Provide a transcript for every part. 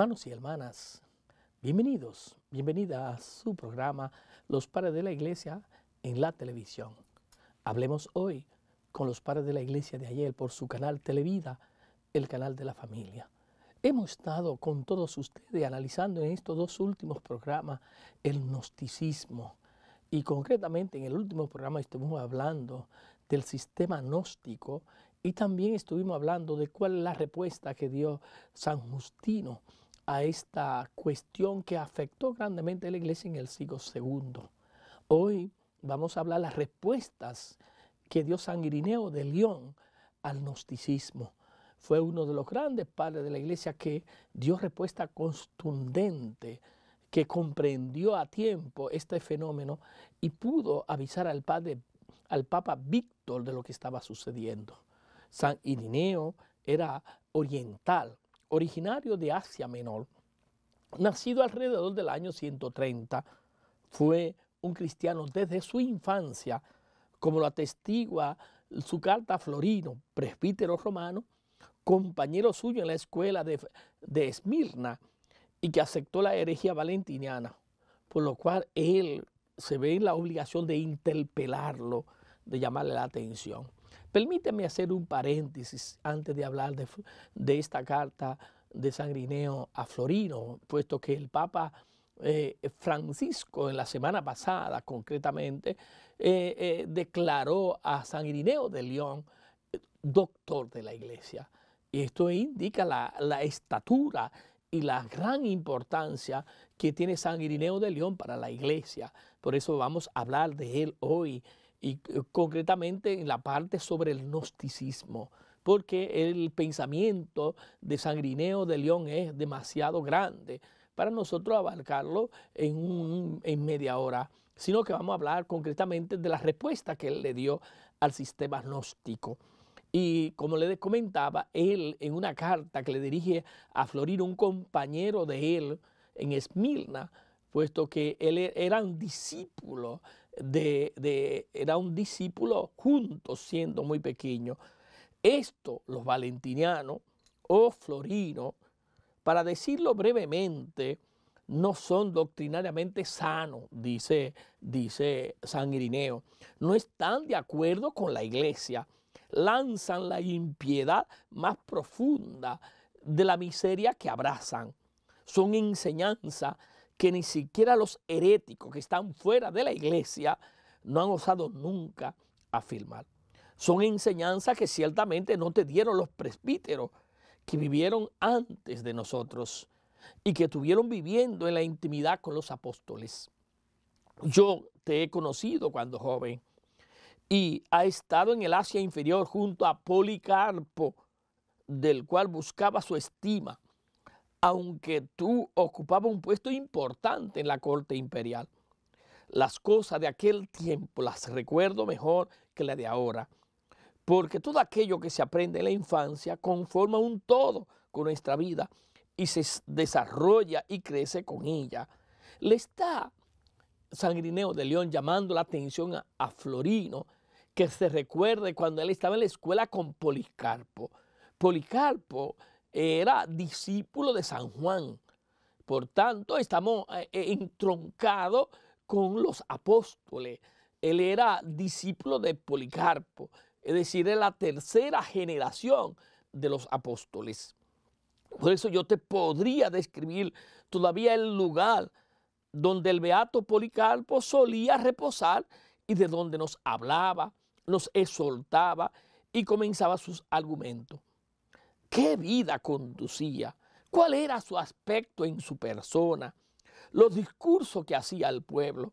Hermanos y hermanas, bienvenidos, bienvenida a su programa Los Padres de la Iglesia en la televisión. Hablemos hoy con los padres de la iglesia de ayer por su canal Televida, el canal de la familia. Hemos estado con todos ustedes analizando en estos dos últimos programas el gnosticismo y concretamente en el último programa estuvimos hablando del sistema gnóstico y también estuvimos hablando de cuál es la respuesta que dio San Justino a esta cuestión que afectó grandemente a la iglesia en el siglo II. Hoy vamos a hablar las respuestas que dio San Irineo de León al gnosticismo. Fue uno de los grandes padres de la iglesia que dio respuesta contundente, que comprendió a tiempo este fenómeno y pudo avisar al, padre, al Papa Víctor de lo que estaba sucediendo. San Irineo era oriental, originario de Asia Menor, nacido alrededor del año 130, fue un cristiano desde su infancia, como lo atestigua su carta a Florino, presbítero romano, compañero suyo en la escuela de, de Esmirna, y que aceptó la herejía valentiniana, por lo cual él se ve en la obligación de interpelarlo, de llamarle la atención. Permíteme hacer un paréntesis antes de hablar de, esta carta de San Sangrineo a Florino, puesto que el Papa eh, Francisco en la semana pasada concretamente eh, eh, declaró a San Irineo de León doctor de la iglesia. Y esto indica la, la, estatura y la gran importancia que tiene San Irineo de León para la iglesia. Por eso vamos a hablar de él hoy y eh, concretamente en la parte sobre el gnosticismo, porque el pensamiento de Sangrineo de León es demasiado grande para nosotros abarcarlo en, media hora, sino que vamos a hablar concretamente de la respuesta que él le dio al sistema gnóstico. Y como le comentaba, él en una carta que le dirige a florir un compañero de él en Esmirna, puesto que él e, era un discípulo de, era un discípulo juntos siendo muy pequeño. Esto los valentinianos o oh florinos, para decirlo brevemente, no son doctrinariamente sanos, dice, dice San Irineo. No están de acuerdo con la iglesia. Lanzan la impiedad más profunda de la miseria que abrazan. Son enseñanzas que ni siquiera los heréticos que están fuera de la iglesia no han osado nunca afirmar. Son enseñanzas que ciertamente no te dieron los presbíteros que vivieron antes de nosotros y que estuvieron viviendo en la intimidad con los apóstoles. Yo te he conocido cuando joven y ha estado en el Asia inferior junto a Policarpo, del cual buscaba su estima aunque tú ocupabas un puesto importante en la corte imperial. Las cosas de aquel tiempo las recuerdo mejor que las de ahora, porque todo aquello que se aprende en la infancia conforma un todo con nuestra vida y se desarrolla y crece con ella. Le está Sangrineo de León llamando la atención a, a Florino, que se recuerde cuando él estaba en la escuela con Policarpo. Policarpo era discípulo de San Juan. Por tanto, estamos eh, eh, entroncados con los apóstoles. Él era discípulo de Policarpo, es decir, de la tercera generación de los apóstoles. Por eso yo te podría describir todavía el lugar donde el beato Policarpo solía reposar y de donde nos hablaba, nos exhortaba y comenzaba sus argumentos qué vida conducía, cuál era su aspecto en su persona, los discursos que hacía al pueblo,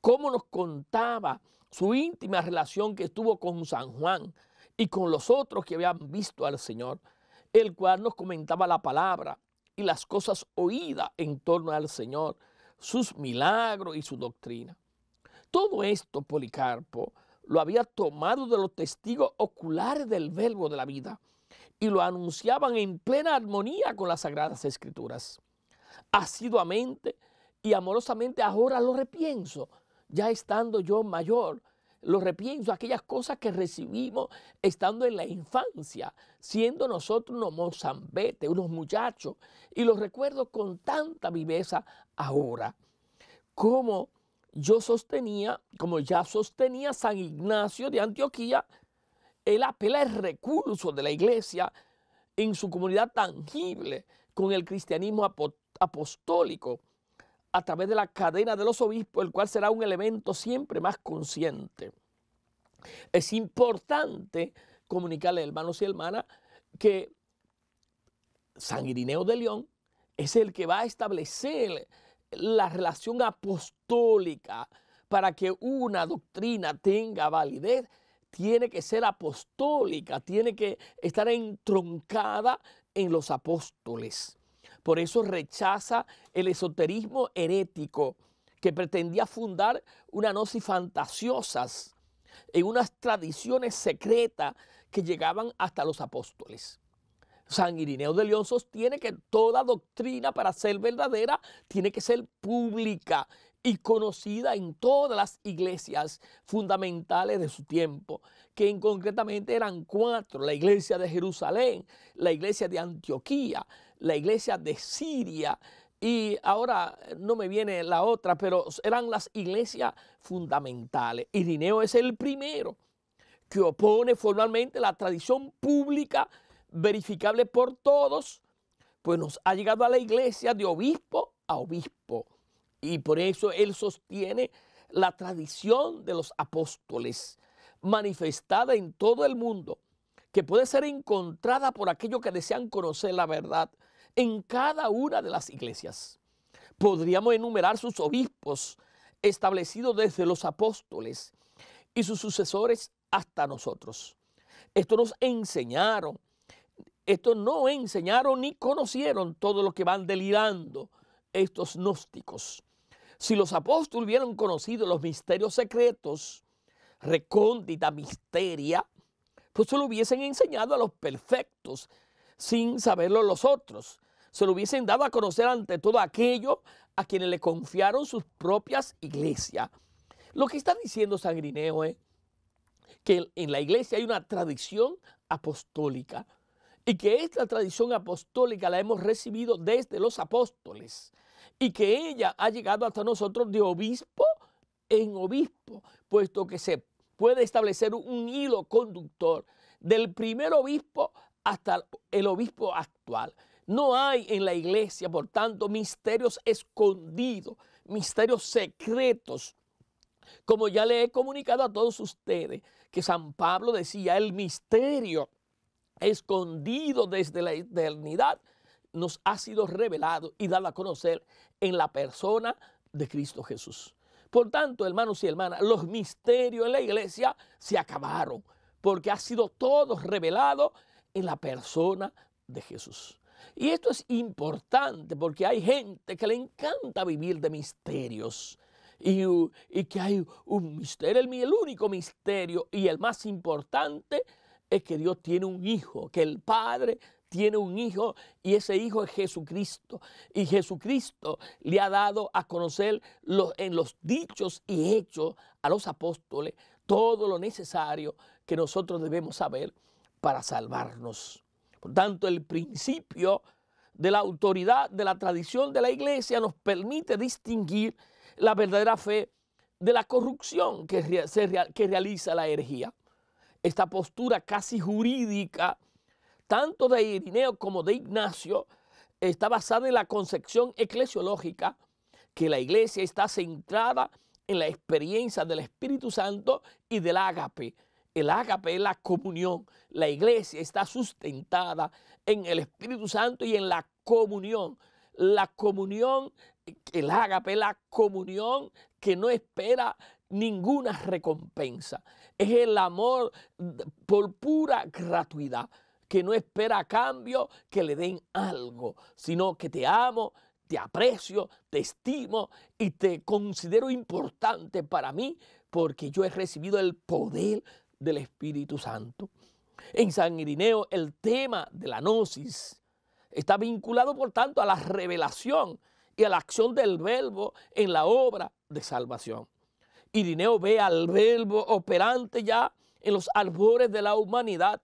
cómo nos contaba su íntima relación que tuvo con San Juan y con los otros que habían visto al Señor, el cual nos comentaba la palabra y las cosas oídas en torno al Señor, sus milagros y su doctrina. Todo esto Policarpo lo había tomado de los testigos oculares del verbo de la vida, y lo anunciaban en plena armonía con las Sagradas Escrituras. Asiduamente y amorosamente ahora lo repienso, ya estando yo mayor, lo repienso, aquellas cosas que recibimos estando en la infancia, siendo nosotros unos mozambetes, unos muchachos, y los recuerdo con tanta viveza ahora. Como yo sostenía, como ya sostenía San Ignacio de Antioquía, él apela el recurso de la iglesia en su comunidad tangible con el cristianismo apostólico a través de la cadena de los obispos, el cual será un elemento siempre más consciente. Es importante comunicarle, hermanos y hermanas, que San Irineo de León es el que va a establecer la relación apostólica para que una doctrina tenga validez tiene que ser apostólica, tiene que estar entroncada en los apóstoles. Por eso rechaza el esoterismo herético que pretendía fundar una gnosis fantasiosas en unas tradiciones secretas que llegaban hasta los apóstoles. San Irineo de León sostiene que toda doctrina para ser verdadera tiene que ser pública y conocida en todas las iglesias fundamentales de su tiempo, que en concretamente eran cuatro, la iglesia de Jerusalén, la iglesia de Antioquía, la iglesia de Siria, y ahora no me viene la otra, pero eran las iglesias fundamentales. Irineo es el primero que opone formalmente la tradición pública verificable por todos, pues nos ha llegado a la iglesia de obispo a obispo y por eso él sostiene la tradición de los apóstoles, manifestada en todo el mundo, que puede ser encontrada por aquellos que desean conocer la verdad en cada una de las iglesias. Podríamos enumerar sus obispos establecidos desde los apóstoles y sus sucesores hasta nosotros. Esto nos enseñaron, esto no enseñaron ni conocieron todo lo que van delirando estos gnósticos. Si los apóstoles hubieran conocido los misterios secretos, recóndita misteria, pues se lo hubiesen enseñado a los perfectos sin saberlo los otros. Se lo hubiesen dado a conocer ante todo aquello a quienes le confiaron sus propias iglesias. Lo que está diciendo Sangrineo es que en la iglesia hay una tradición apostólica y que esta tradición apostólica la hemos recibido desde los apóstoles y que ella ha llegado hasta nosotros de obispo en obispo, puesto que se puede establecer un hilo conductor del primer obispo hasta el obispo actual. No hay en la iglesia, por tanto, misterios escondidos, misterios secretos. Como ya le he comunicado a todos ustedes, que San Pablo decía, el misterio escondido desde la eternidad, nos ha sido revelado y dado a conocer en la persona de Cristo Jesús. Por tanto, hermanos y hermanas, los misterios en la iglesia se acabaron, porque ha sido todo revelado en la persona de Jesús. Y esto es importante porque hay gente que le encanta vivir de misterios. Y, que hay un misterio, el, el único misterio y el más importante es que Dios tiene un hijo, que el Padre tiene un hijo y ese hijo es Jesucristo. Y Jesucristo le ha dado a conocer en los dichos y hechos a los apóstoles todo lo necesario que nosotros debemos saber para salvarnos. Por tanto, el principio de la autoridad de la tradición de la iglesia nos permite distinguir la verdadera fe de la corrupción que, que realiza la herejía esta postura casi jurídica, tanto de Irineo como de Ignacio, está basada en la concepción eclesiológica que la iglesia está centrada en la experiencia del Espíritu Santo y del ágape. El ágape es la comunión. La iglesia está sustentada en el Espíritu Santo y en la comunión. La comunión, el ágape, la comunión que no espera ninguna recompensa es el amor por pura gratuidad, que no espera a cambio que le den algo, sino que te amo, te aprecio, te estimo y te considero importante para mí porque yo he recibido el poder del Espíritu Santo. En San Irineo el tema de la gnosis está vinculado por tanto a la revelación y a la acción del verbo en la obra de salvación. Irineo ve al verbo operante ya en los albores de la humanidad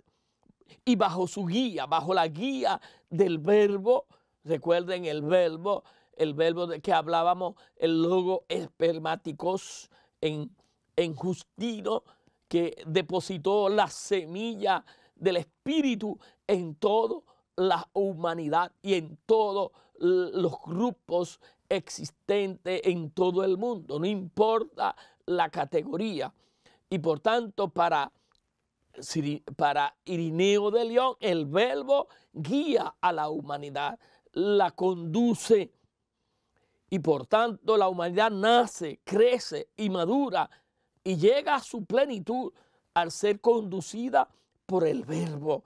y bajo su guía, bajo la guía del verbo, recuerden el verbo, el verbo de que hablábamos, el logo espermáticos en, en Justino, que depositó la semilla del espíritu en toda la humanidad y en todos los grupos existentes en todo el mundo. No importa la categoría. Y por tanto, para, para Irineo de León, el verbo guía a la humanidad, la conduce. Y por tanto, la humanidad nace, crece y madura y llega a su plenitud al ser conducida por el verbo.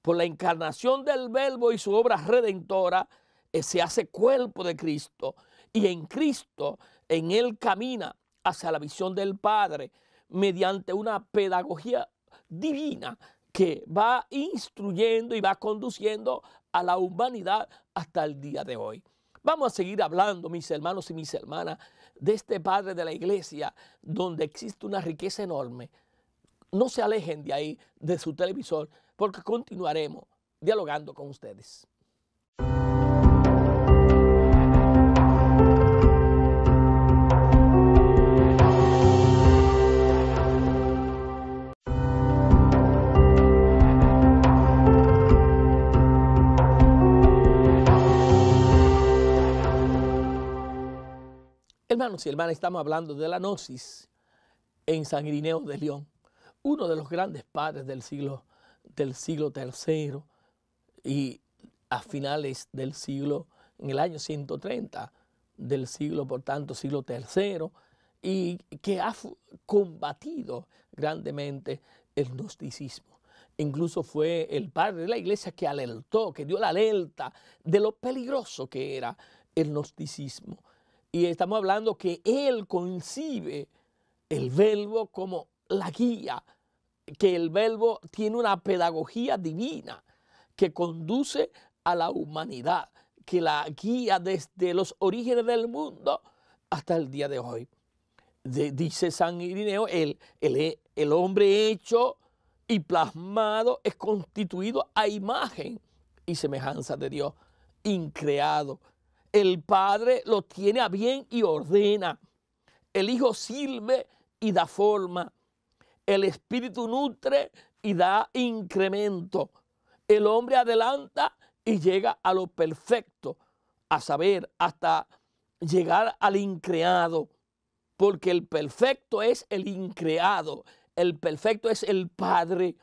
Por la encarnación del verbo y su obra redentora, eh, se hace cuerpo de Cristo. Y en Cristo, en Él camina hacia la visión del Padre mediante una pedagogía divina que va instruyendo y va conduciendo a la humanidad hasta el día de hoy. Vamos a seguir hablando, mis hermanos y mis hermanas, de este Padre de la Iglesia, donde existe una riqueza enorme. No se alejen de ahí, de su televisor, porque continuaremos dialogando con ustedes. Hermanos y hermanas, estamos hablando de la gnosis en San de León, uno de los grandes padres del siglo, del siglo III y a finales del siglo, en el año 130 del siglo, por tanto, siglo III, y que ha combatido grandemente el gnosticismo. Incluso fue el padre de la iglesia que alertó, que dio la alerta de lo peligroso que era el gnosticismo y estamos hablando que Él concibe el verbo como la guía, que el verbo tiene una pedagogía divina que conduce a la humanidad, que la guía desde los orígenes del mundo hasta el día de hoy. dice San Irineo, el, el hombre hecho y plasmado es constituido a imagen y semejanza de Dios, increado el Padre lo tiene a bien y ordena. El Hijo sirve y da forma. El Espíritu nutre y da incremento. El hombre adelanta y llega a lo perfecto, a saber, hasta llegar al increado. Porque el perfecto es el increado. El perfecto es el Padre.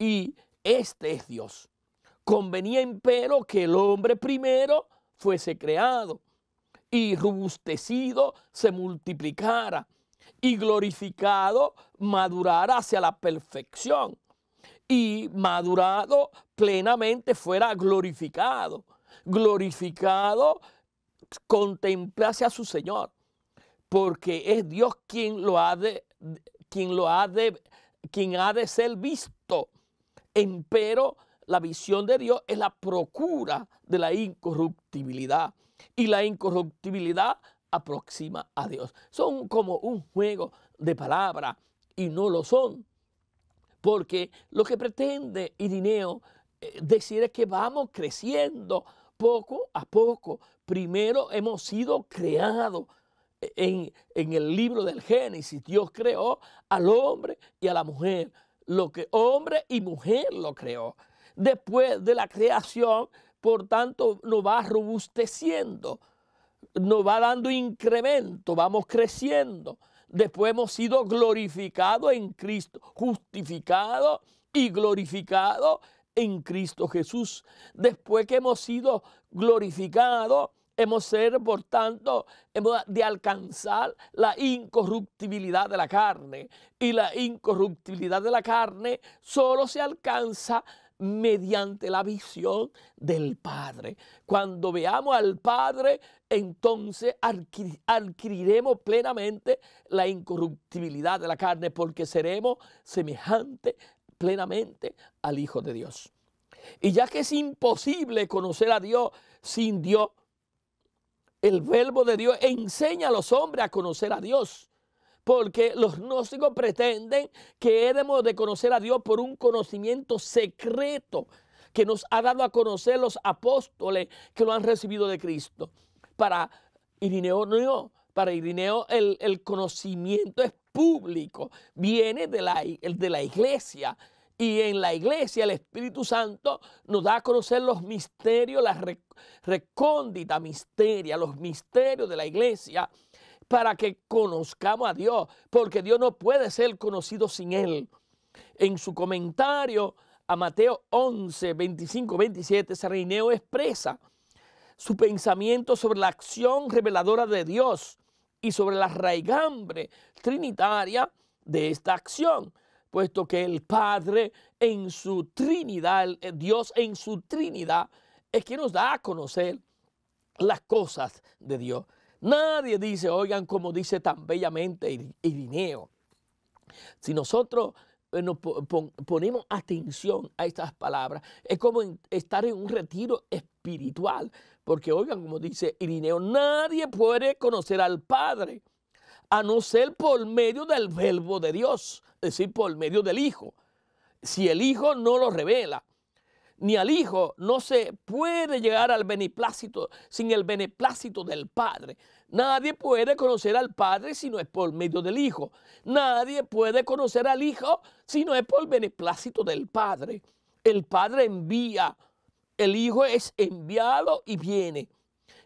Y este es Dios. Convenía, empero, que el hombre primero fuese creado y robustecido se multiplicara y glorificado madurara hacia la perfección y madurado plenamente fuera glorificado, glorificado contemplase a su Señor, porque es Dios quien lo ha de, quien lo ha de, quien ha de ser visto. Empero la visión de Dios es la procura de la incorruptibilidad. Y la incorruptibilidad aproxima a Dios. Son como un juego de palabras y no lo son. Porque lo que pretende Irineo eh, decir es que vamos creciendo poco a poco. Primero hemos sido creados en, en, el libro del Génesis, Dios creó al hombre y a la mujer. Lo que hombre y mujer lo creó después de la creación, por tanto, nos va robusteciendo, nos va dando incremento, vamos creciendo. Después hemos sido glorificados en Cristo, justificados y glorificados en Cristo Jesús. Después que hemos sido glorificados, hemos ser, por tanto, de alcanzar la incorruptibilidad de la carne. Y la incorruptibilidad de la carne solo se alcanza mediante la visión del Padre. Cuando veamos al Padre, entonces adquiriremos plenamente la incorruptibilidad de la carne porque seremos semejantes plenamente al Hijo de Dios. Y ya que es imposible conocer a Dios sin Dios, el verbo de Dios enseña a los hombres a conocer a Dios porque los gnósticos pretenden que hemos de conocer a Dios por un conocimiento secreto que nos ha dado a conocer los apóstoles que lo han recibido de Cristo. Para Irineo no, para Irineo el, conocimiento es público, viene de la, de la iglesia. Y en la iglesia el Espíritu Santo nos da a conocer los misterios, la recóndita misteria, los misterios de la iglesia para que conozcamos a Dios, porque Dios no puede ser conocido sin Él. En su comentario a Mateo 11, 25, 27, Sarineo expresa su pensamiento sobre la acción reveladora de Dios y sobre la raigambre trinitaria de esta acción, puesto que el Padre en su Trinidad, Dios en su Trinidad, es quien nos da a conocer las cosas de Dios. Nadie dice, oigan como dice tan bellamente Irineo. Si nosotros eh, ponemos atención a estas palabras, es como estar en un retiro espiritual, porque oigan como dice Irineo, nadie puede conocer al Padre a no ser por medio del verbo de Dios, es decir, por medio del Hijo. Si el Hijo no lo revela, ni al Hijo, no se puede llegar al beneplácito sin el beneplácito del Padre. Nadie puede conocer al Padre si no es por medio del Hijo. Nadie puede conocer al Hijo si no es por beneplácito del Padre. El Padre envía, el Hijo es enviado y viene.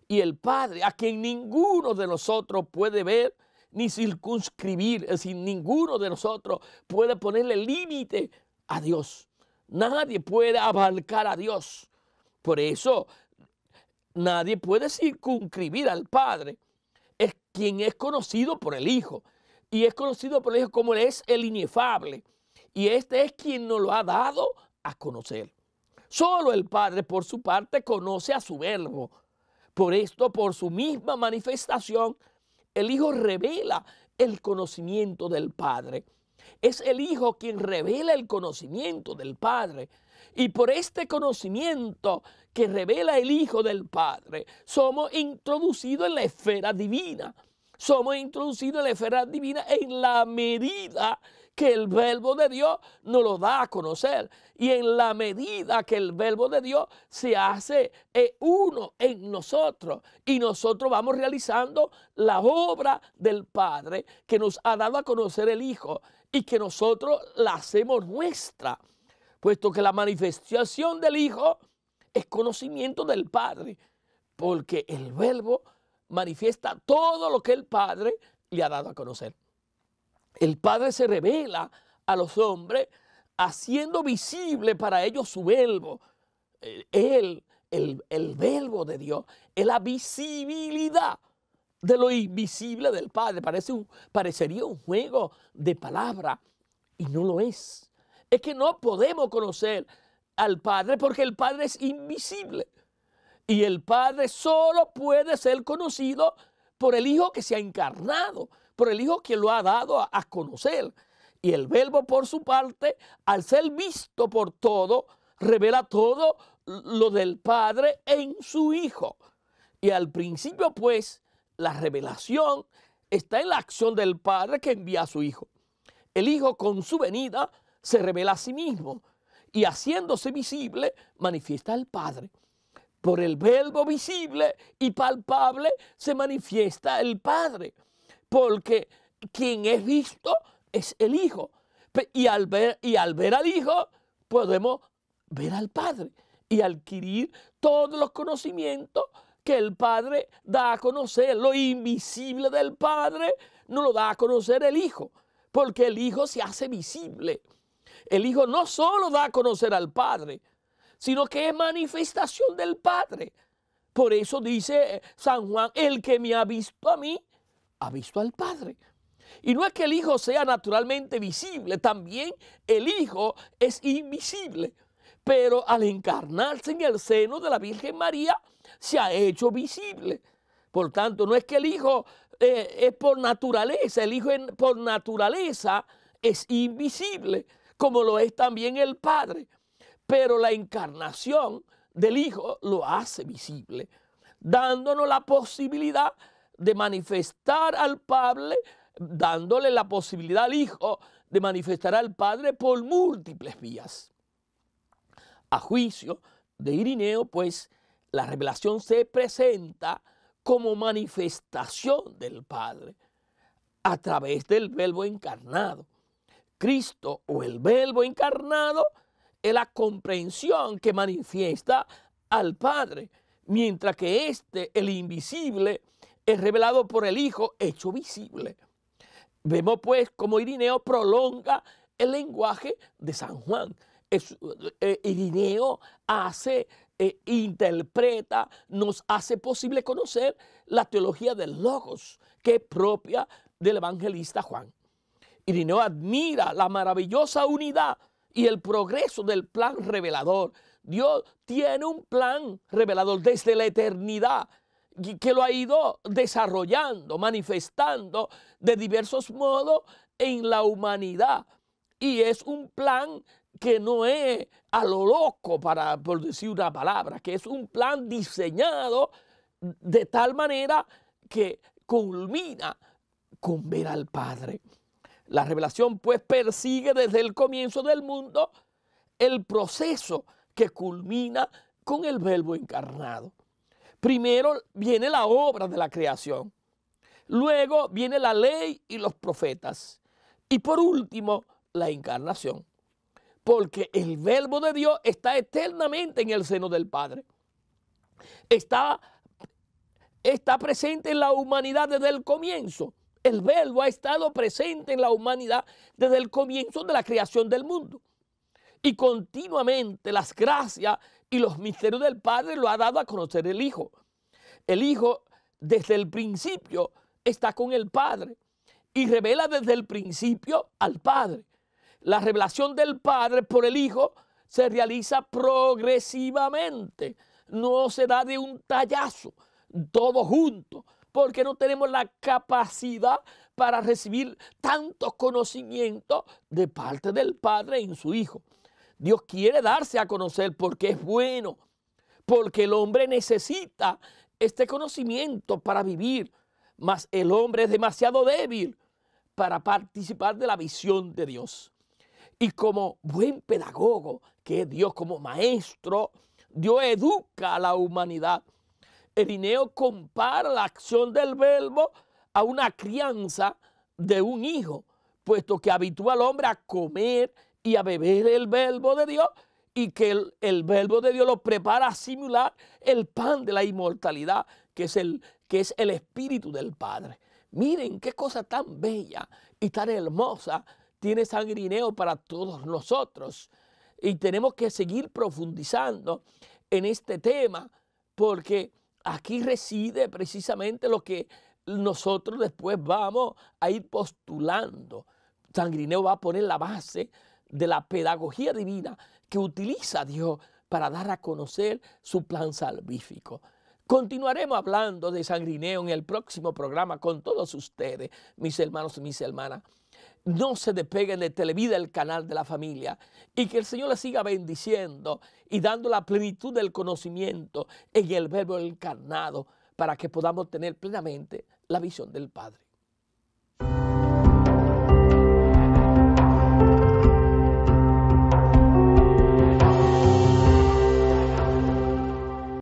Y el Padre, a quien ninguno de nosotros puede ver ni circunscribir, es decir, ninguno de nosotros puede ponerle límite a Dios. Nadie puede abarcar a Dios. Por eso nadie puede circunscribir al Padre. Es quien es conocido por el Hijo. Y es conocido por el Hijo como es el inefable. Y este es quien nos lo ha dado a conocer. Solo el Padre por su parte conoce a su verbo. Por esto, por su misma manifestación, el Hijo revela el conocimiento del Padre. Es el Hijo quien revela el conocimiento del Padre. Y por este conocimiento que revela el Hijo del Padre, somos introducidos en la esfera divina. Somos introducidos en la esfera divina en la medida que el verbo de Dios nos lo da a conocer. Y en la medida que el verbo de Dios se hace uno en nosotros. Y nosotros vamos realizando la obra del Padre que nos ha dado a conocer el Hijo y que nosotros la hacemos nuestra, puesto que la manifestación del Hijo es conocimiento del Padre, porque el Verbo manifiesta todo lo que el Padre le ha dado a conocer. El Padre se revela a los hombres haciendo visible para ellos su verbo. Eh, el, el verbo de Dios, es la visibilidad de lo invisible del Padre. Parece parecería un juego de palabras y no lo es. Es que no podemos conocer al Padre porque el Padre es invisible. Y el Padre solo puede ser conocido por el Hijo que se ha encarnado, por el Hijo que lo ha dado a, conocer. Y el Verbo, por su parte, al ser visto por todo, revela todo lo del Padre en su Hijo. Y al principio, pues, la revelación está en la acción del Padre que envía a su Hijo. El Hijo con su venida se revela a sí mismo y haciéndose visible manifiesta al Padre. Por el verbo visible y palpable se manifiesta el Padre, porque quien es visto es el Hijo. Y al ver, y al, ver al Hijo podemos ver al Padre y adquirir todos los conocimientos que el Padre da a conocer. Lo invisible del Padre no lo da a conocer el Hijo, porque el Hijo se hace visible. El Hijo no solo da a conocer al Padre, sino que es manifestación del Padre. Por eso dice eh, San Juan, el que me ha visto a mí, ha visto al Padre. Y no es que el Hijo sea naturalmente visible, también el Hijo es invisible pero al encarnarse en el seno de la Virgen María, se ha hecho visible. Por tanto, no es que el Hijo eh, es por naturaleza, el Hijo por naturaleza es invisible, como lo es también el Padre, pero la encarnación del Hijo lo hace visible, dándonos la posibilidad de manifestar al Padre, dándole la posibilidad al Hijo de manifestar al Padre por múltiples vías. A juicio de Irineo, pues la revelación se presenta como manifestación del Padre a través del verbo encarnado. Cristo o el verbo encarnado es la comprensión que manifiesta al Padre, mientras que este, el invisible, es revelado por el Hijo hecho visible. Vemos pues cómo Irineo prolonga el lenguaje de San Juan. Irineo eh, eh, hace, eh, interpreta, nos hace posible conocer la teología del Logos, que es propia del evangelista Juan. Irineo admira la maravillosa unidad y el progreso del plan revelador. Dios tiene un plan revelador desde la eternidad que lo ha ido desarrollando, manifestando de diversos modos en la humanidad. Y es un plan que no es a lo loco, para, por decir una palabra, que es un plan diseñado de tal manera que culmina con ver al Padre. La revelación pues persigue desde el comienzo del mundo el proceso que culmina con el verbo encarnado. Primero viene la obra de la creación, luego viene la ley y los profetas, y por último la encarnación porque el verbo de Dios está eternamente en el seno del Padre. Está, está presente en la humanidad desde el comienzo. El verbo ha estado presente en la humanidad desde el comienzo de la creación del mundo. Y continuamente las gracias y los misterios del Padre lo ha dado a conocer el Hijo. El Hijo desde el principio está con el Padre y revela desde el principio al Padre. La revelación del Padre por el Hijo se realiza progresivamente, no se da de un tallazo, todo junto, porque no tenemos la capacidad para recibir tantos conocimientos de parte del Padre en su Hijo. Dios quiere darse a conocer porque es bueno, porque el hombre necesita este conocimiento para vivir, mas el hombre es demasiado débil para participar de la visión de Dios. Y como buen pedagogo, que es Dios como maestro, Dios educa a la humanidad. Erineo compara la acción del verbo a una crianza de un hijo, puesto que habitúa al hombre a comer y a beber el verbo de Dios y que el, verbo de Dios lo prepara a simular el pan de la inmortalidad, que es el, que es el espíritu del Padre. Miren qué cosa tan bella y tan hermosa tiene sangrineo para todos nosotros. Y tenemos que seguir profundizando en este tema porque aquí reside precisamente lo que nosotros después vamos a ir postulando. Sangrineo va a poner la base de la pedagogía divina que utiliza Dios para dar a conocer su plan salvífico. Continuaremos hablando de Sangrineo en el próximo programa con todos ustedes, mis hermanos y mis hermanas no se despeguen de Televida, el canal de la familia, y que el Señor le siga bendiciendo y dando la plenitud del conocimiento en el verbo encarnado para que podamos tener plenamente la visión del Padre.